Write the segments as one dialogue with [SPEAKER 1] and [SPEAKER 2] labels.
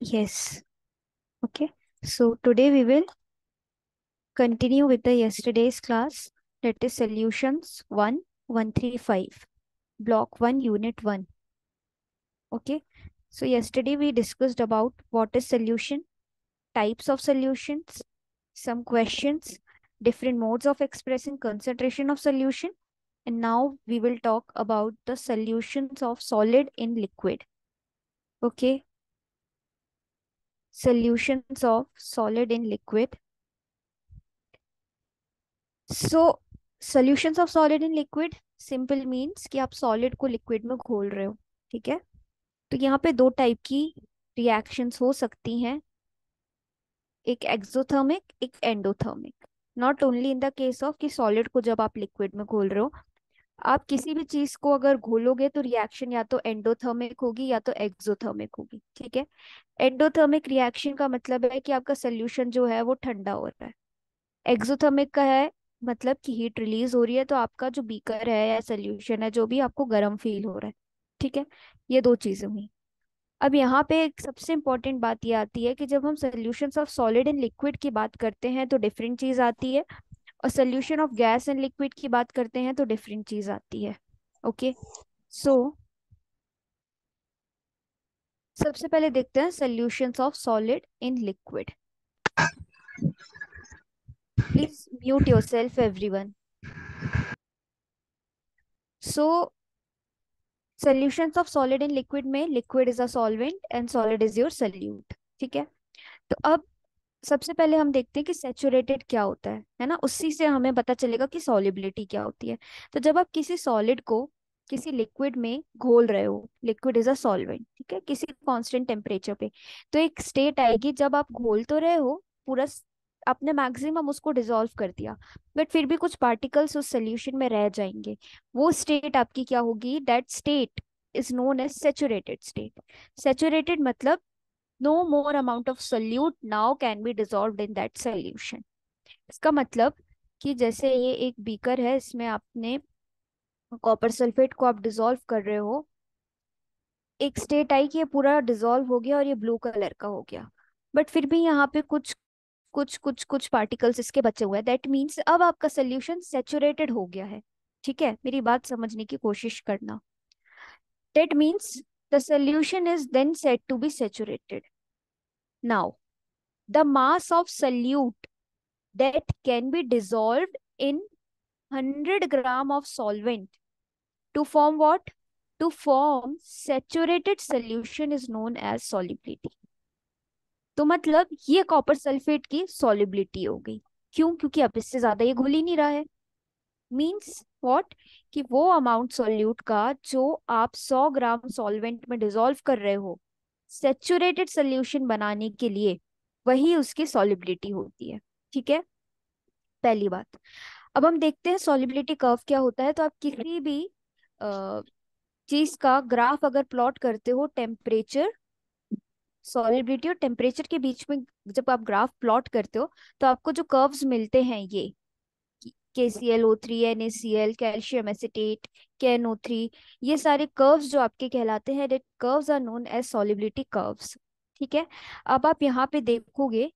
[SPEAKER 1] Yes. Okay. So today we will continue with the yesterday's class. That is solutions 1, 5. block 1, unit 1. Okay. So yesterday we discussed about what is solution, types of solutions, some questions, different modes of expressing concentration of solution. And now we will talk about the solutions of solid in liquid. Okay solutions of solid in liquid. So solutions of solid in liquid simple means कि आप solid को liquid में घोल रहे हो ठीक है तो यहाँ पे दो टाइप की रिएक्शंस हो सकती हैं एक एक्सोथर्मिक एक endothermic not only in the case of कि सॉलिड को जब आप लिक्विड में घोल रहे हो आप किसी भी चीज को अगर घोलोगे तो रिएक्शन या तो एंडोथर्मिक होगी या तो एक्सोथर्मिक होगी ठीक है एंडोथर्मिक रिएक्शन का मतलब है कि आपका सोल्यूशन जो है वो ठंडा हो रहा है एक्सोथर्मिक का है मतलब कि हीट रिलीज हो रही है तो आपका जो बीकर है या सोल्यूशन है जो भी आपको गर्म फील हो रहा है ठीक है ये दो चीजें हुई अब यहाँ पे एक सबसे इम्पोर्टेंट बात ये आती है कि जब हम solution of solid and liquid की बात करते हैं तो डिफरेंट चीज आती है और solution of gas and liquid की बात करते हैं तो डिफरेंट चीज आती है ओके okay? सो so, सबसे पहले देखते हैं solution of solid in liquid please mute yourself everyone so solution of solid in liquid में liquid is a solvent and solid is your solute ठीक है तो अब सबसे पहले हम देखते हैं कि सेचुरेटेड क्या होता है है ना उसी से हमें पता चलेगा कि सॉलिबिलिटी क्या होती है तो जब आप किसी सॉलिड को किसी लिक्विड में घोल रहे हो लिक्विड इज अ सॉल्वेंट ठीक है किसी कांस्टेंट टेम्परेचर पे तो एक स्टेट आएगी जब आप घोल तो रहे हो पूरा आपने मैक्सिमम उसको डिजोल्व कर दिया बट फिर भी कुछ पार्टिकल्स उस सोल्यूशन में रह जाएंगे वो स्टेट आपकी क्या होगी that state is known as saturated state saturated मतलब no more amount of solute now can be dissolved in that solution. इसका मतलब कि जैसे ये एक बीकर है इसमें आपने कॉपर सल्फेट को आप डिजोल्व कर रहे हो एक स्टेट आई कि ये पूरा डिजोल्व हो गया और ये ब्लू कलर का हो गया बट फिर भी यहाँ पे कुछ कुछ कुछ कुछ पार्टिकल्स इसके बचे हुए हैं दैट मीन्स अब आपका सोल्यूशन सेचुरेटेड हो गया है ठीक है मेरी बात समझने की कोशिश करना that means The solution is then said to be saturated. Now, the mass of solute that can be dissolved in 100 gram of solvent to form what? To form saturated solution is known as solubility. तो मतलब ये copper sulphate की solubility हो गई क्यों क्योंकि अब इससे ज्यादा ये घुल ही नहीं रहा है मींस व्हाट कि वो अमाउंट सॉल्यूट का जो आप 100 ग्राम सॉल्वेंट में डिजोल्व कर रहे हो सेचुरेटेड सोल्यूशन बनाने के लिए वही उसकी सॉलिबिलिटी होती है ठीक है पहली बात अब हम देखते हैं सॉलिबिलिटी कर्व क्या होता है तो आप किसी भी चीज का ग्राफ अगर प्लॉट करते हो टेम्परेचर सॉलिबिलिटी और टेम्परेचर के बीच में जब आप ग्राफ प्लॉट करते हो तो आपको जो कर्व्स मिलते हैं ये K C L O three N A C L calcium acetate K N O three ये सारे कर्व्स जो आपके कहलाते हैं that curves are known as solubility curves ठीक है अब आप यहाँ पे देखोगे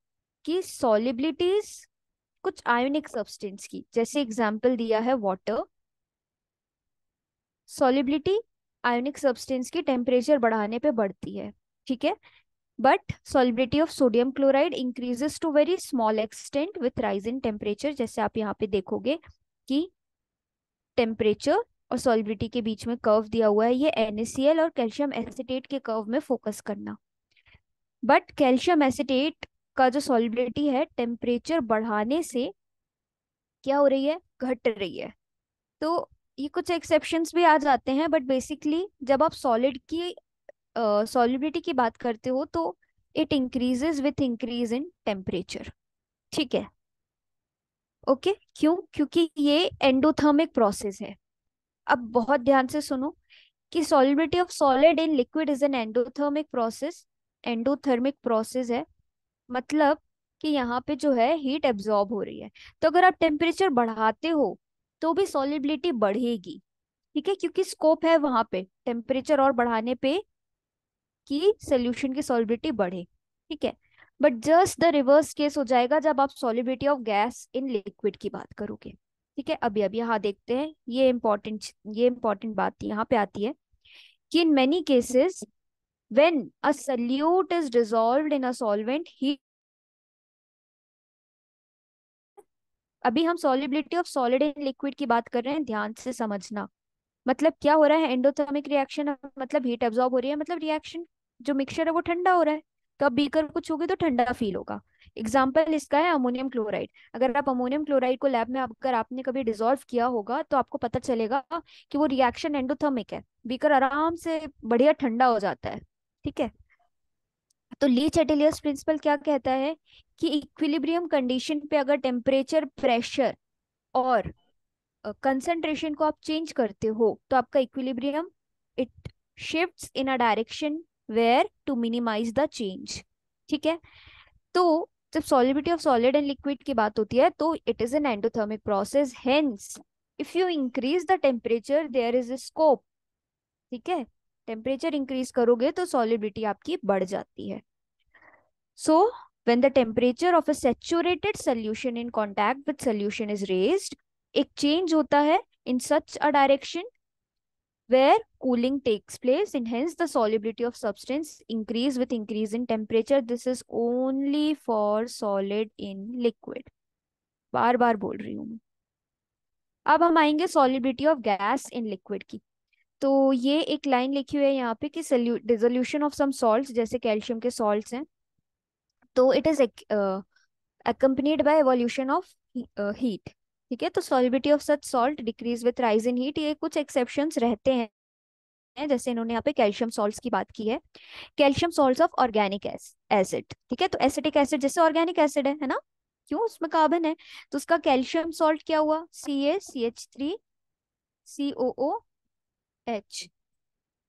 [SPEAKER 1] कि सॉलिबिलिटीज कुछ आयोनिक सब्सटेंस की जैसे एग्जाम्पल दिया है वाटर सॉलिबिलिटी आयोनिक सब्सटेंस की टेम्परेचर बढ़ाने पे बढ़ती है ठीक है but solubility of sodium chloride increases to very small extent with rise in temperature जैसे आप यहाँ पे देखोगे कि टेम्परेचर और सॉलिबिलिटी के बीच में कर्व दिया हुआ है ये एन और कैल्शियम एसिटेट के कर्व में फोकस करना बट कैल्शियम एसिटेट का जो सॉलिबिलिटी है टेम्परेचर बढ़ाने से क्या हो रही है घट रही है तो ये कुछ एक्सेप्शन भी आ जाते हैं बट बेसिकली जब आप सॉलिड की सॉल्युबिलिटी uh, की बात करते हो तो it increases with increase in temperature ठीक है ओके okay? क्यों क्योंकि ये एंडोथर्मिक प्रोसेस है अब बहुत ध्यान से सुनो कि solubility of solid in liquid is an endothermic process endothermic process है मतलब कि यहाँ पे जो है हीट एब्जॉर्ब हो रही है तो अगर आप टेम्परेचर बढ़ाते हो तो भी सॉलिबिलिटी बढ़ेगी ठीक है क्योंकि स्कोप है वहां पे टेम्परेचर और बढ़ाने पे कि सोल्यूशन की सॉलिबिलिटी बढ़े ठीक है but just the reverse case हो जाएगा जब आप solubility of gas in liquid की बात करोगे ठीक है अभी अभी यहाँ देखते हैं ये इम्पोर्टेंट ये इम्पोर्टेंट बात यहाँ पे आती है कि in many cases when a solute is dissolved in a solvent ही अभी हम solubility of solid in liquid की बात कर रहे हैं ध्यान से समझना मतलब क्या हो रहा है एंडोथर्मिक रिएक्शन मतलब हीट एब्जॉर्ब हो रही है मतलब रिएक्शन जो मिक्सचर है वो ठंडा हो रहा है तो अब बीकर कुछ होगी तो ठंडा फील होगा एग्जाम्पल इसका है अमोनियम क्लोराइड अगर आप अमोनियम क्लोराइड को लैब में अगर आपने कभी डिजोल्व किया होगा तो आपको पता चलेगा कि वो रिएक्शन एंडोथर्मिक है बीकर आराम से बढ़िया ठंडा हो जाता है ठीक है तो ली चेटेलियस प्रिंसिपल क्या कहता है कि इक्विलिब्रियम कंडीशन पे अगर टेम्परेचर प्रेशर और कंसेंट्रेशन को आप चेंज करते हो तो आपका equilibrium it shifts in a direction where to minimise the change ठीक है तो जब solubility of solid and liquid की बात होती है तो it is an endothermic process hence if you increase the temperature there is scope ठीक है टेम्परेचर इंक्रीज करोगे तो सॉलिबिलिटी आपकी बढ़ जाती है so when the temperature of a saturated solution in contact with solution is raise एक चेंज होता है in such a direction where cooling takes place enhance hence the solubility of substance increase with increase in temperature this is only for solid in liquid बार बार बोल रही हूँ अब हम आएंगे solubility of gas in liquid की तो ये एक लाइन लिखी हुई है यहाँ पे कि डिजोल्यूशन ऑफ सम सॉल्ट जैसे कैल्शियम के सॉल्ट हैं तो it is accompanied by evolution of heat ठीक है तो solubility of such salt decrease with rise in heat ये कुछ एक्सेप्शन रहते हैं हैं जैसे इन्होंने यहाँ पे कैल्शियम सॉल्ट्स की बात की है calcium salts of organic acid ठीक है तो एसिटिक एसिड जैसे ऑर्गेनिक एसिड है है ना क्यों उसमें कार्बन है तो उसका कैल्शियम सॉल्ट क्या हुआ C A C H three C O O H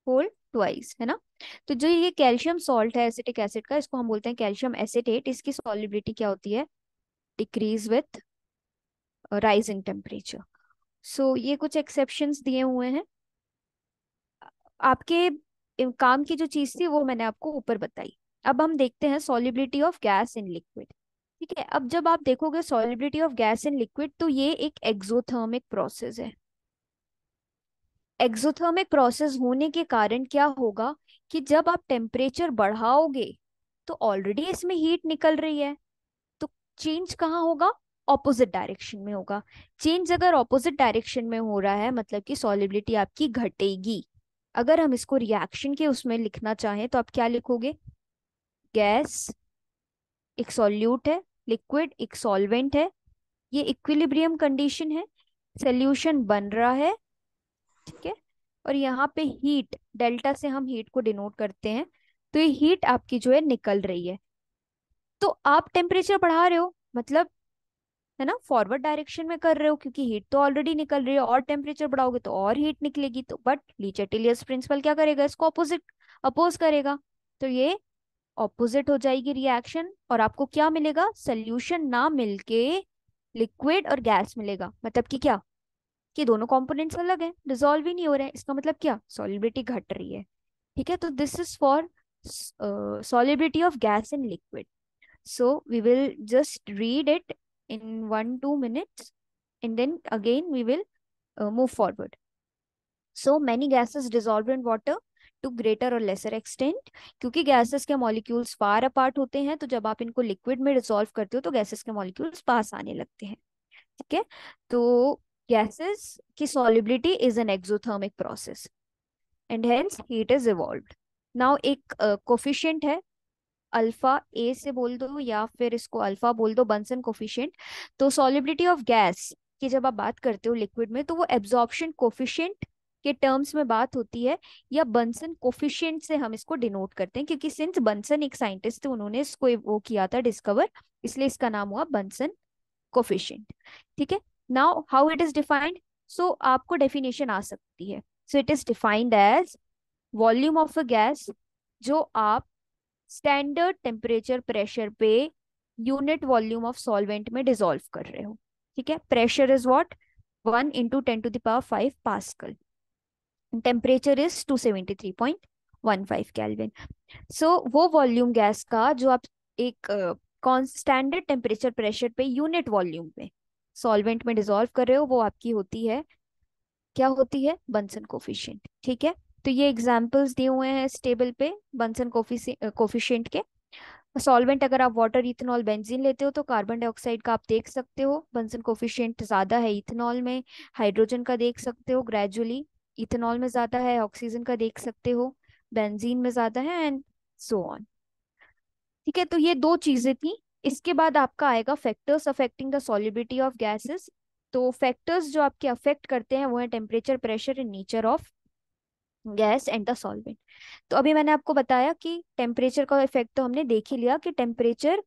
[SPEAKER 1] whole twice है ना तो जो ये कैल्शियम सॉल्ट है एसिटिक एसिड का इसको हम बोलते हैं कैल्शियम एसिडेट इसकी सॉलिबिलिटी क्या होती है decrease with rise in temperature so ये कुछ एक्सेप्शन दिए हुए हैं आपके काम की जो चीज थी वो मैंने आपको ऊपर बताई अब हम देखते हैं solubility of gas in liquid ठीक है अब जब आप देखोगे solubility of gas in liquid तो ये एक एक्सोथर्मिक प्रोसेस है एक्सोथर्मिक प्रोसेस होने के कारण क्या होगा कि जब आप टेम्परेचर बढ़ाओगे तो ऑलरेडी इसमें हीट निकल रही है तो चेंज कहाँ होगा ऑपोजिट डायरेक्शन में होगा चेंज अगर ऑपोजिट डायरेक्शन में हो रहा है मतलब कि सॉलिबिलिटी आपकी घटेगी अगर हम इसको रिएक्शन के उसमें लिखना चाहें तो आप क्या लिखोगे गैस एक सॉल्यूट है लिक्विड एक सॉल्वेंट है ये इक्विलिब्रियम कंडीशन है सोल्यूशन बन रहा है ठीक है और यहाँ पे हीट डेल्टा से हम हीट को डिनोट करते हैं तो ये हीट आपकी जो है निकल रही है तो आप टेम्परेचर बढ़ा रहे हो मतलब है ना फॉरवर्ड डायरेक्शन में कर रहे हो क्योंकि हीट तो ऑलरेडी निकल रही है और टेम्परेचर बढ़ाओगे तो और हीट निकलेगी तो बट लीचेटिलियस प्रिंसिपल क्या करेगा इसको अपोजिट अपोज करेगा तो ये ऑपोजिट हो जाएगी रिएक्शन और आपको क्या मिलेगा सोल्यूशन ना मिलके लिक्विड और गैस मिलेगा मतलब कि क्या कि दोनों कॉम्पोनेंट्स अलग हैं डिजोल्व ही नहीं हो रहे हैं इसका मतलब क्या सॉलिबिलिटी घट रही है ठीक है तो this is for solubility of gas in liquid so we will just read it in one, two minutes. And then again, we will uh, move forward. So many gases dissolved in water to greater और lesser extent क्योंकि gases के molecules far apart होते हैं तो जब आप इनको liquid में डिसॉल्व करते हो तो गैसेस के मॉलिक्यूल्स पास आने लगते हैं ठीक है तो गैसेस की solubility is an exothermic process and hence heat is evolve now एक कोफिशियंट uh, है अल्फा ए से बोल दो या फिर इसको अल्फा बोल दो बंसन कोफिशियंट तो सॉलिबिलिटी ऑफ गैस की जब आप बात करते हो लिक्विड में तो वो एब्जॉर्प्शन कोफिशियंट के टर्म्स में बात होती है या बंसन कोफिशियंट से हम इसको डिनोट करते हैं क्योंकि सिंस बंसन एक साइंटिस्ट थे उन्होंने इसको वो किया था डिस्कवर इसलिए इसका नाम हुआ बंसन कोफिशियंट ठीक है now how it is defined so आपको डेफिनेशन आ सकती है so it is defined as volume of a gas जो आप स्टैंडर्ड टेम्परेचर प्रेशर पे यूनिट वॉल्यूम ऑफ सॉल्वेंट में डिजोल्व कर रहे हो ठीक है pressure is what one into ten to the power five pascal temperature is two seventy three point one five kelvin so वो वॉल्यूम गैस का जो आप एक स्टैंडर्ड टेम्परेचर प्रेशर पे यूनिट वॉल्यूम में सॉल्वेंट में डिजोल्व कर रहे हो वो आपकी होती है क्या होती है बंसन कोफिशियंट ठीक है तो ये एग्जाम्पल्स दिए हुए हैं इस टेबल पे बंसन कोफिशेंट के सॉल्वेंट अगर आप वाटर इथेनॉल बेंजीन लेते हो तो कार्बन डाइऑक्साइड का आप देख सकते हो बंसन कोफिशियंट ज़्यादा है इथेनॉल में हाइड्रोजन का देख सकते हो ग्रेजुअली इथेनॉल में ज़्यादा है ऑक्सीजन का देख सकते हो बेंजीन में ज़्यादा है एंड सो ऑन ठीक है तो ये दो चीज़ें थी इसके बाद आपका आएगा factors affecting the solubility of gases तो फैक्टर्स जो आपके अफेक्ट करते हैं वो है temperature pressure and nature of gas and the solvent तो अभी मैंने आपको बताया कि टेम्परेचर का इफेक्ट तो हमने देख ही लिया कि टेम्परेचर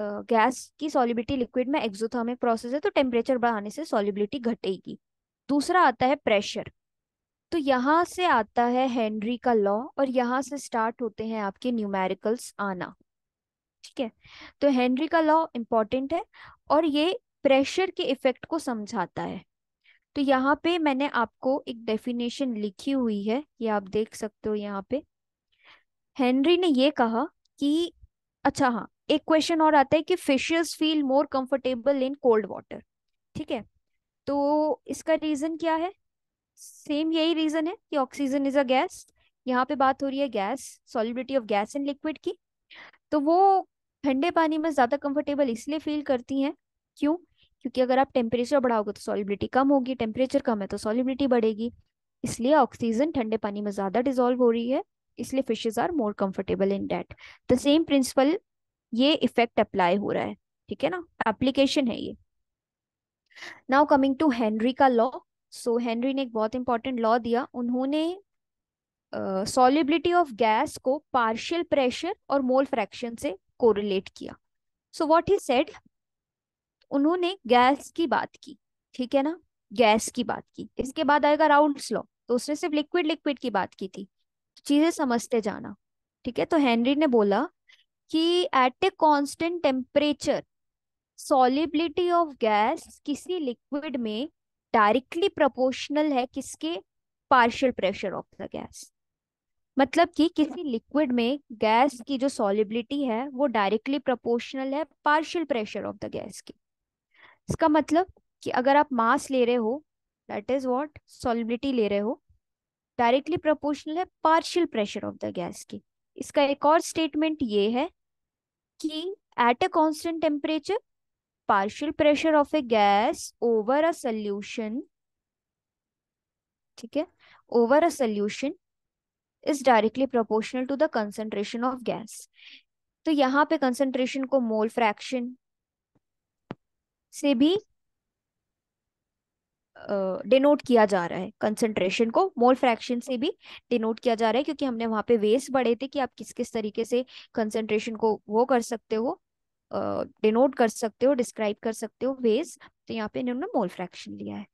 [SPEAKER 1] गैस की सॉलिबिलिटी लिक्विड में एक्सोथर्मिक प्रोसेस है तो टेम्परेचर बढ़ाने से सॉलिबिलिटी घटेगी दूसरा आता है प्रेशर तो यहाँ से आता है हेनरी का लॉ और यहाँ से स्टार्ट होते हैं आपके न्यूमेरिकल्स आना ठीक है तो हेनरी का लॉ इम्पॉर्टेंट है और ये प्रेशर के इफेक्ट को समझाता है तो यहाँ पे मैंने आपको एक डेफिनेशन लिखी हुई है ये आप देख सकते हो यहाँ पे हेनरी ने ये कहा कि अच्छा हाँ एक क्वेश्चन और आता है कि fishes feel more comfortable in cold water ठीक है तो इसका रीजन क्या है सेम यही रीजन है कि ऑक्सीजन इज अ गैस यहाँ पे बात हो रही है gas solubility of gas in liquid की तो वो ठंडे पानी में ज्यादा कंफर्टेबल इसलिए फील करती हैं क्यों क्योंकि अगर आप टेम्परेचर बढ़ाओगे तो सॉलिबिलिटी कम होगी टेम्परेचर कम है तो सॉलिबिलिटी बढ़ेगी इसलिए ऑक्सीजन ठंडे पानी में ज़्यादा डिजोल्व हो रही है इसलिए fishes are more comfortable in that the same principle ये इफेक्ट अप्लाई हो रहा है ठीक है ना एप्लीकेशन है ये नाउ कमिंग टू हेनरी का लॉ सो हेनरी ने एक बहुत इंपॉर्टेंट लॉ दिया उन्होंने सॉलिबिलिटी ऑफ गैस को पार्शियल प्रेशर और मोल फ्रैक्शन से कोरिलेट किया सो वॉट ही सेड उन्होंने गैस की बात की ठीक है ना गैस की बात की इसके बाद आएगा राउंड लॉ तो उसने सिर्फ लिक्विड लिक्विड की बात की थी तो चीजें समझते जाना ठीक है तो हेनरी ने बोला कि at a constant temperature solubility of gas किसी लिक्विड में डायरेक्टली प्रोपोर्शनल है किसके partial pressure of the gas मतलब कि किसी लिक्विड में गैस की जो सॉलिबिलिटी है वो डायरेक्टली प्रोपोर्शनल है partial pressure of the gas की इसका मतलब कि अगर आप मास ले रहे हो दैट इज व्हाट सॉलिबिलिटी ले रहे हो डायरेक्टली प्रोपोर्शनल है partial pressure of the gas की इसका एक और स्टेटमेंट ये है कि at a constant temperature partial pressure of a gas over a solution ठीक है over a solution is directly proportional to the concentration of gas तो यहाँ पे कंसेंट्रेशन को मोल फ्रैक्शन से भी डिनोट किया जा रहा है कंसंट्रेशन को मोल फ्रैक्शन से भी डिनोट किया जा रहा है क्योंकि हमने वहां पे वेस बढ़े थे कि आप किस किस तरीके से कंसंट्रेशन को वो कर सकते हो डिनोट कर सकते हो डिस्क्राइब कर सकते हो वेस तो यहाँ पे इन्होंने मोल फ्रैक्शन लिया है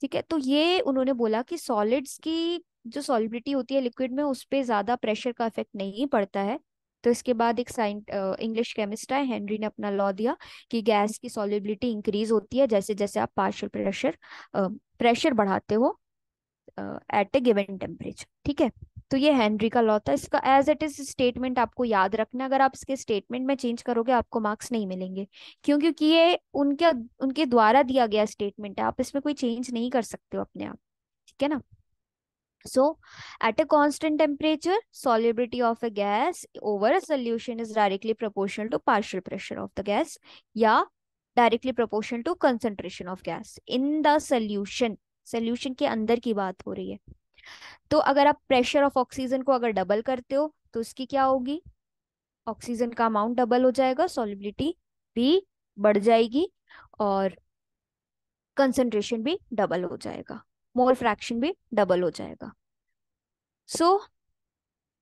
[SPEAKER 1] ठीक है तो ये उन्होंने बोला कि सॉलिड्स की जो सॉलिबिलिटी होती है लिक्विड में उस पर ज्यादा प्रेशर का इफेक्ट नहीं पड़ता है तो इसके बाद एक साइंट इंग्लिश केमिस्ट है हेनरी ने अपना लॉ दिया कि गैस की सॉलिबिलिटी इंक्रीज होती है जैसे जैसे आप पार्शियल प्रेशर प्रेशर बढ़ाते हो एट ए गिवन टेम्परेचर ठीक है तो ये हेनरी का लॉ था इसका एज इट इज स्टेटमेंट आपको याद रखना अगर आप इसके स्टेटमेंट में चेंज करोगे आपको मार्क्स नहीं मिलेंगे क्यों क्योंकि ये उनके उनके द्वारा दिया गया स्टेटमेंट है आप इसमें कोई चेंज नहीं कर सकते हो अपने आप ठीक है ना So at a constant temperature, solubility of a gas over a solution is directly proportional to partial pressure of the gas yeah directly proportional to concentration of gas in the solution. Solution के अंदर की बात हो रही है तो अगर आप प्रेशर ऑफ ऑक्सीजन को अगर डबल करते हो तो उसकी क्या होगी ऑक्सीजन का अमाउंट डबल हो जाएगा सॉलिबिलिटी भी बढ़ जाएगी और कंसंट्रेशन भी डबल हो जाएगा मोल फ्रैक्शन भी डबल हो जाएगा सो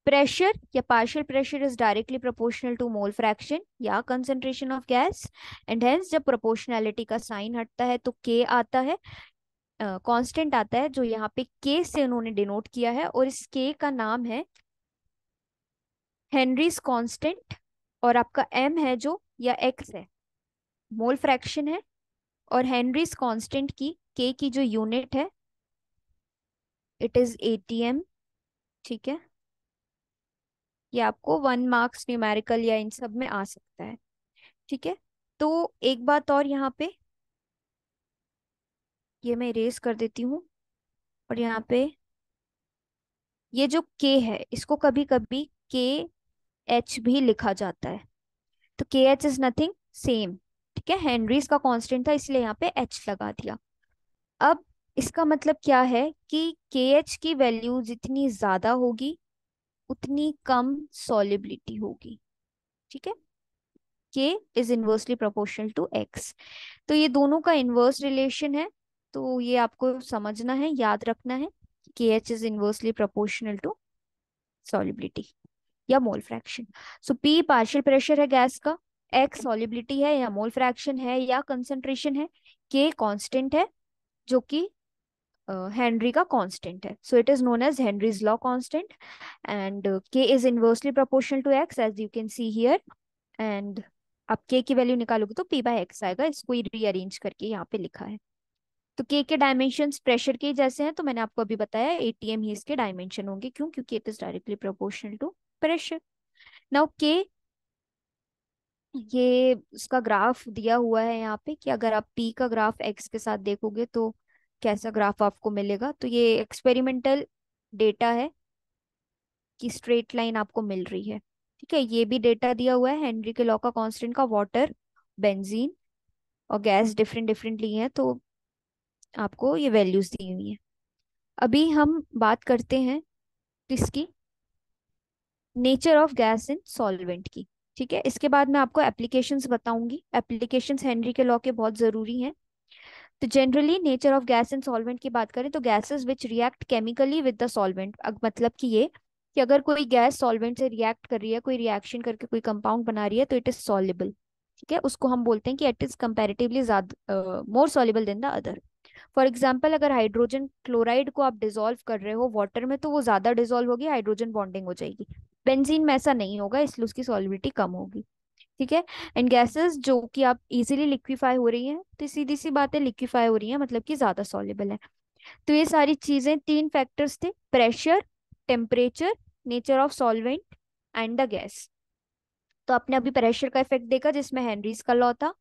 [SPEAKER 1] प्रेशर या partial pressure is directly proportional to mole fraction या concentration of gas and hence जब प्रोपोर्शनैलिटी का साइन हटता है तो के आता है कांस्टेंट uh, आता है जो यहाँ पे के से उन्होंने डिनोट किया है और इस के का नाम है हेनरीज कांस्टेंट और आपका एम है जो या एक्स है मोल फ्रैक्शन है और हेनरीज कांस्टेंट की के की जो यूनिट है इट इज एटीएम ठीक है ये आपको वन मार्क्स न्यूमेरिकल या इन सब में आ सकता है ठीक है तो एक बात और यहाँ पे ये मैं इरेज कर देती हूँ और यहाँ पे ये जो के है इसको कभी कभी के एच भी लिखा जाता है तो के एच इज नथिंग सेम ठीक है हेनरीज का कांस्टेंट था इसलिए यहाँ पे एच लगा दिया अब इसका मतलब क्या है कि के एच की वैल्यू जितनी ज्यादा होगी उतनी कम सॉलिबिलिटी होगी ठीक है K is inversely proportional to X तो ये दोनों का इनवर्स रिलेशन है तो ये आपको समझना है याद रखना है K H is inversely proportional to solubility या mole fraction so P partial pressure है गैस का एक्स सॉलिबिलिटी है या मोल फ्रैक्शन है या कंसेंट्रेशन है के कांस्टेंट है जो कि हेनरी uh, का कांस्टेंट है so it is known as Henry's law constant and K is inversely proportional to X as you can see here and अब के की वैल्यू निकालोगे तो पी बाई एक्स आएगा इसको रीअरेंज करके यहाँ पे लिखा है तो के के डायमेंशन प्रेशर के जैसे हैं तो मैंने आपको अभी बताया ए टी एम ही इसके डायमेंशन होंगे क्यों क्योंकि it is directly proportional to pressure now K ये उसका ग्राफ दिया हुआ है यहाँ पे कि अगर आप पी का ग्राफ एक्स के साथ देखोगे तो कैसा ग्राफ आपको मिलेगा तो ये एक्सपेरिमेंटल डेटा है कि स्ट्रेट लाइन आपको मिल रही है ठीक है ये भी डेटा दिया हुआ है हेनरी के लॉ का कांस्टेंट का वाटर बेंजीन और गैस डिफरेंट डिफरेंट ली है तो आपको ये वैल्यूज दी हुई है अभी हम बात करते हैं किसकी nature of gas in solvent की ठीक है इसके बाद मैं आपको एप्लीकेशंस बताऊंगी एप्लीकेशंस हेनरी के लॉ के बहुत ज़रूरी हैं तो generally nature of gas and solvent की बात करें तो gases which react chemically with the solvent मतलब कि ये कि अगर कोई गैस सॉल्वेंट से रिएक्ट कर रही है कोई रिएक्शन करके कोई कंपाउंड बना रही है तो इट इज सॉलेबल ठीक है उसको हम बोलते हैं कि it is comparatively more soluble than the other for example अगर हाइड्रोजन क्लोराइड को आप डिजोल्व कर रहे हो वाटर में तो वो ज्यादा डिजोल्व होगी हाइड्रोजन बॉन्डिंग हो जाएगी बेंजीन में ऐसा नहीं होगा इसलिए उसकी सॉलिबिलिटी कम होगी ठीक है एंड गैसेस जो कि आप इजीली लिक्विफाई हो रही है तो सीधी सी बातें लिक्विफाई हो रही है मतलब कि ज्यादा सॉलेबल है तो ये सारी चीजें तीन फैक्टर्स थे pressure temperature nature of solvent and the gas तो आपने अभी प्रेशर का इफेक्ट देखा जिसमें हेनरीज का लॉ था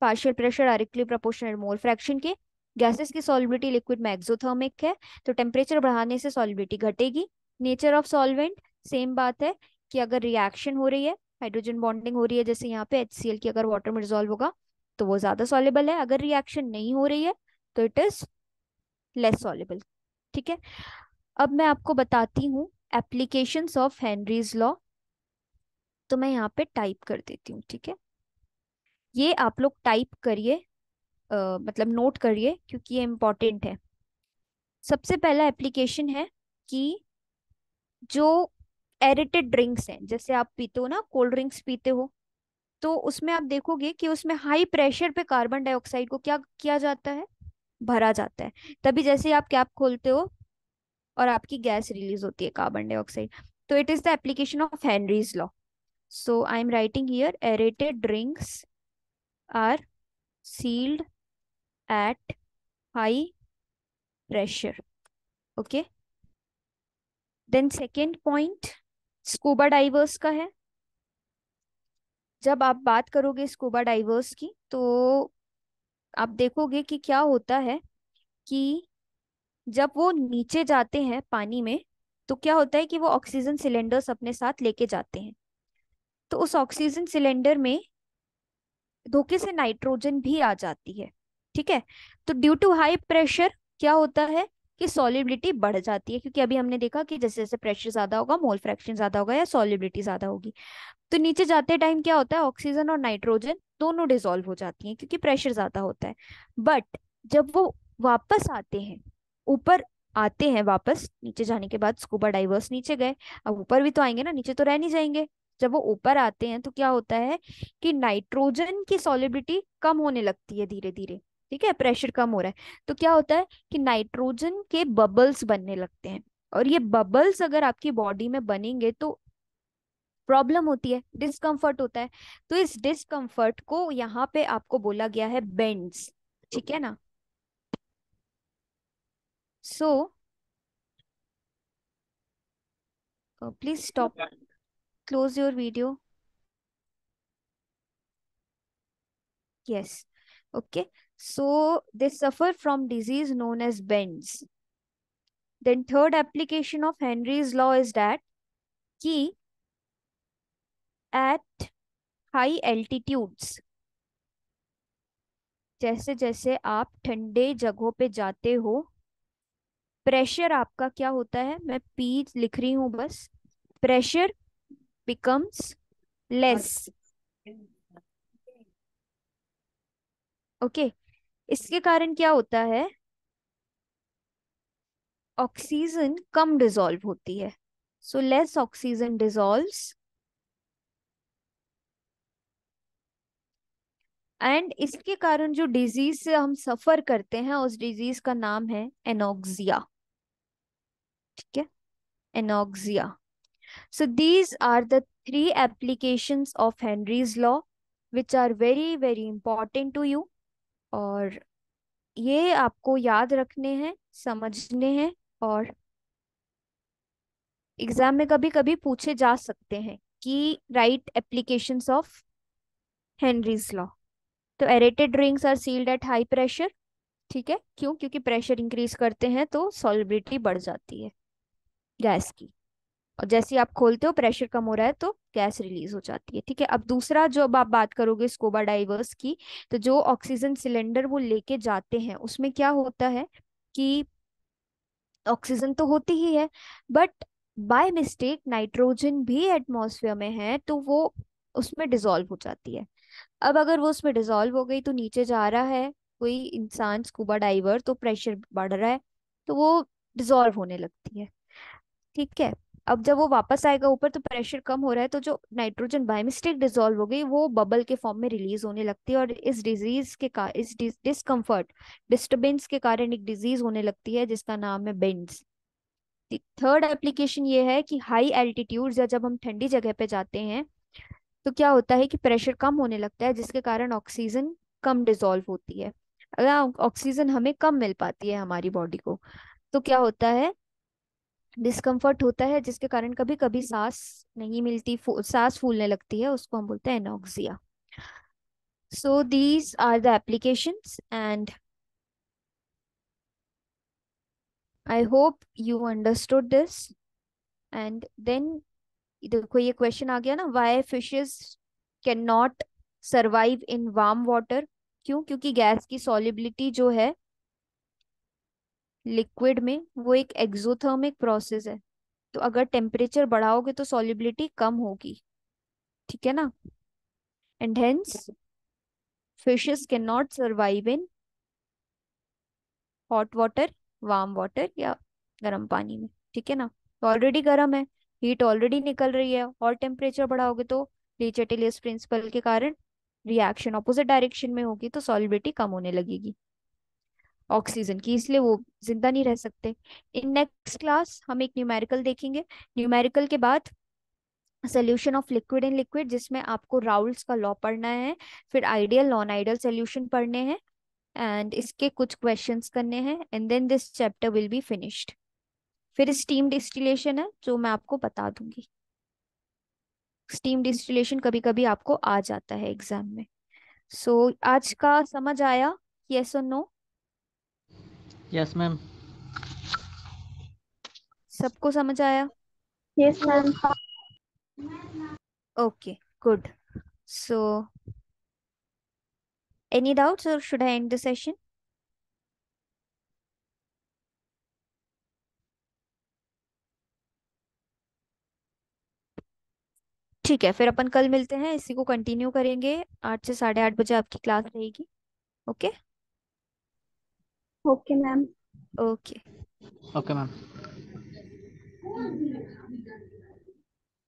[SPEAKER 1] partial pressure directly proportional mole fraction के गैसेस की सॉलिबिलिटी लिक्विड में एक्सोथर्मिक है तो टेम्परेचर बढ़ाने से सॉलिबिलिटी घटेगी नेचर ऑफ सॉल्वेंट सेम बात है कि अगर रिएक्शन हो रही है हाइड्रोजन बॉन्डिंग हो रही है जैसे यहाँ पे एच की अगर वाटर में डिजोल्व होगा तो वो ज्यादा सॉलेबल है अगर रिएक्शन नहीं हो रही है तो इट इज लेस सॉलेबल ठीक है अब मैं आपको बताती हूँ एप्लीकेशन ऑफ हेनरीज लॉ तो मैं यहाँ पे टाइप कर देती हूँ ठीक है ये आप लोग टाइप करिए मतलब नोट करिए क्योंकि ये इम्पॉर्टेंट है सबसे पहला एप्लीकेशन है कि जो एरेटेड ड्रिंक्स हैं जैसे आप पीते हो ना कोल्ड ड्रिंक्स पीते हो तो उसमें आप देखोगे कि उसमें हाई प्रेशर पे कार्बन डाइऑक्साइड को क्या किया जाता है भरा जाता है तभी जैसे आप कैप खोलते हो और आपकी गैस रिलीज होती है कार्बन डाइऑक्साइड तो it is the application of Henry's law so I am writing here aerated drinks are sealed at high pressure okay then second point scuba divers का है जब आप बात करोगे स्कूबा डाइवर्स की तो आप देखोगे कि क्या होता है कि जब वो नीचे जाते हैं पानी में तो क्या होता है कि वो ऑक्सीजन सिलेंडर्स अपने साथ लेके जाते हैं तो उस ऑक्सीजन सिलेंडर में धोखे से नाइट्रोजन भी आ जाती है ठीक है तो ड्यू टू हाई प्रेशर क्या होता है कि सॉलिबिलिटी बढ़ जाती है क्योंकि अभी हमने देखा कि जैसे जैसे प्रेशर ज्यादा होगा मोल फ्रैक्शन ज्यादा होगा या सॉलिबिलिटी ज्यादा होगी तो नीचे जाते टाइम क्या होता है ऑक्सीजन और नाइट्रोजन दोनों डिजोल्व हो जाती हैं क्योंकि प्रेशर ज्यादा होता है बट जब वो वापस आते हैं ऊपर आते हैं वापस नीचे जाने के बाद स्कूबा डाइवर्स नीचे गए अब ऊपर भी तो आएंगे ना नीचे तो रह नहीं जाएंगे जब वो ऊपर आते हैं तो क्या होता है कि नाइट्रोजन की सॉलिबिलिटी कम होने लगती है धीरे धीरे ठीक है प्रेशर कम हो रहा है तो क्या होता है कि नाइट्रोजन के बबल्स बनने लगते हैं और ये बबल्स अगर आपकी बॉडी में बनेंगे तो प्रॉब्लम होती है डिस्कम्फर्ट होता है तो इस डिस्कम्फर्ट को यहाँ पे आपको बोला गया है बेंड्स ठीक है ना so please stop close your video yes okay So they suffer from disease known as bends. Then third application of Henry's law is that key at high altitudes जैसे जैसे आप ठंडे जगहों पे जाते हो प्रेशर आपका क्या होता है मैं पी लिख रही हूं बस pressure becomes less okay okay. इसके कारण क्या होता है ऑक्सीजन कम डिजोल्व होती है so less oxygen dissolve and इसके कारण जो डिजीज से हम सफर करते हैं उस डिजीज का नाम है एनोक्सिया ठीक है anoxia so these are the three applications of Henry's law which are very very important to you और ये आपको याद रखने हैं समझने हैं और एग्जाम में कभी कभी पूछे जा सकते हैं कि right application of Henry's law तो aerated drinks are sealed at high pressure ठीक है क्यों क्योंकि प्रेशर इंक्रीज करते हैं तो सॉलिबिलिटी बढ़ जाती है गैस की और जैसे आप खोलते हो प्रेशर कम हो रहा है तो गैस रिलीज हो जाती है ठीक है अब दूसरा जो अब आप बात करोगे स्कोबा डाइवर्स की तो जो ऑक्सीजन सिलेंडर वो लेके जाते हैं उसमें क्या होता है कि ऑक्सीजन तो होती ही है बट बाय मिस्टेक नाइट्रोजन भी एटमोसफियर में है तो वो उसमें डिजोल्व हो जाती है अब अगर वो उसमें डिजोल्व हो गई तो नीचे जा रहा है कोई इंसान स्कूबा डाइवर तो प्रेशर बढ़ रहा है तो वो डिजोल्व होने लगती है ठीक है अब जब वो वापस आएगा ऊपर तो प्रेशर कम हो रहा है तो जो नाइट्रोजन बाय मिस्टेक डिजोल्व हो गई वो बबल के फॉर्म में रिलीज होने लगती है और इस डिजीज के का इस डिस्कम्फर्ट डिस्टर्बेंस के कारण एक डिजीज होने लगती है जिसका नाम है बेंड्स थर्ड एप्लीकेशन ये है कि हाई एल्टीट्यूड या जब हम ठंडी जगह पे जाते हैं तो क्या होता है कि प्रेशर कम होने लगता है जिसके कारण ऑक्सीजन कम डिजोल्व होती है अगर ऑक्सीजन हमें कम मिल पाती है हमारी बॉडी को तो क्या होता है डिस्कम्फर्ट होता है जिसके कारण कभी कभी सांस नहीं मिलती सांस फूलने लगती है उसको हम बोलते हैं anoxia so these are the application and I hope you understood this and then देखो ये क्वेश्चन आ गया ना why fishes can not survive in warm water क्यों क्योंकि गैस की सॉलिबिलिटी जो है लिक्विड में वो एक एक्सोथर्मिक प्रोसेस है तो अगर टेम्परेचर बढ़ाओगे तो सॉलिबिलिटी कम होगी ठीक है ना and hence fishes can not survive in hot water warm water या गर्म पानी में ठीक है ना ऑलरेडी तो गर्म है हीट ऑलरेडी निकल रही है और टेम्परेचर बढ़ाओगे तो लीचेटिलियस प्रिंसिपल के कारण रिएक्शन ऑपोजिट डायरेक्शन में होगी तो सॉलिबिलिटी कम होने लगेगी ऑक्सीजन की इसलिए वो जिंदा नहीं रह सकते इन नेक्स्ट क्लास हम एक न्यूमेरिकल देखेंगे न्यूमेरिकल के बाद solution of liquid in liquid जिसमें आपको राउल्स का लॉ पढ़ना है फिर आइडियल नॉन आइडियल सोल्यूशन पढ़ने हैं एंड इसके कुछ क्वेश्चन करने हैं and then this chapter will be finished फिर स्टीम डिस्टिलेशन है जो मैं आपको बता दूंगी स्टीम डिस्टिलेशन कभी कभी आपको आ जाता है एग्जाम में सो so, आज का समझ आया येस और नो यस मैम सबको समझ आया yes ma'am okay good so any doubts और should I end the session ठीक है फिर अपन कल मिलते हैं इसी को कंटिन्यू करेंगे आठ से साढ़े आठ बजे आपकी क्लास रहेगी okay okay? Okay ma'am okay okay ma'am